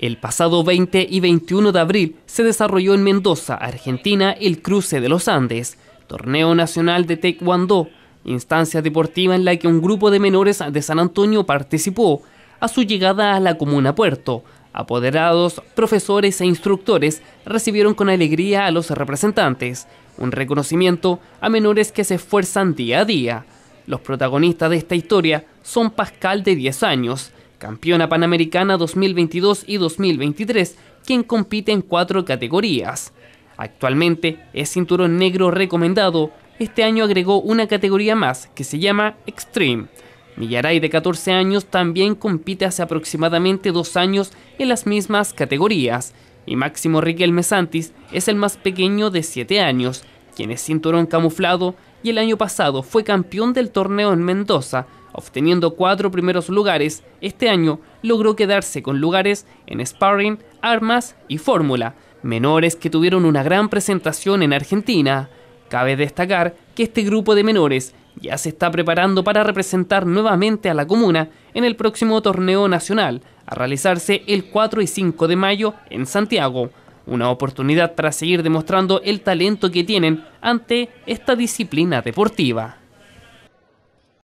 El pasado 20 y 21 de abril se desarrolló en Mendoza, Argentina, el Cruce de los Andes, torneo nacional de taekwondo, instancia deportiva en la que un grupo de menores de San Antonio participó a su llegada a la comuna Puerto. Apoderados, profesores e instructores recibieron con alegría a los representantes, un reconocimiento a menores que se esfuerzan día a día. Los protagonistas de esta historia son Pascal de 10 años, campeona panamericana 2022 y 2023, quien compite en cuatro categorías. Actualmente es cinturón negro recomendado, este año agregó una categoría más que se llama Extreme. Millaray, de 14 años, también compite hace aproximadamente dos años en las mismas categorías. Y Máximo Riquelme Santis es el más pequeño de 7 años, quien es cinturón camuflado y el año pasado fue campeón del torneo en Mendoza, Obteniendo cuatro primeros lugares, este año logró quedarse con lugares en sparring, armas y fórmula, menores que tuvieron una gran presentación en Argentina. Cabe destacar que este grupo de menores ya se está preparando para representar nuevamente a la comuna en el próximo torneo nacional, a realizarse el 4 y 5 de mayo en Santiago, una oportunidad para seguir demostrando el talento que tienen ante esta disciplina deportiva.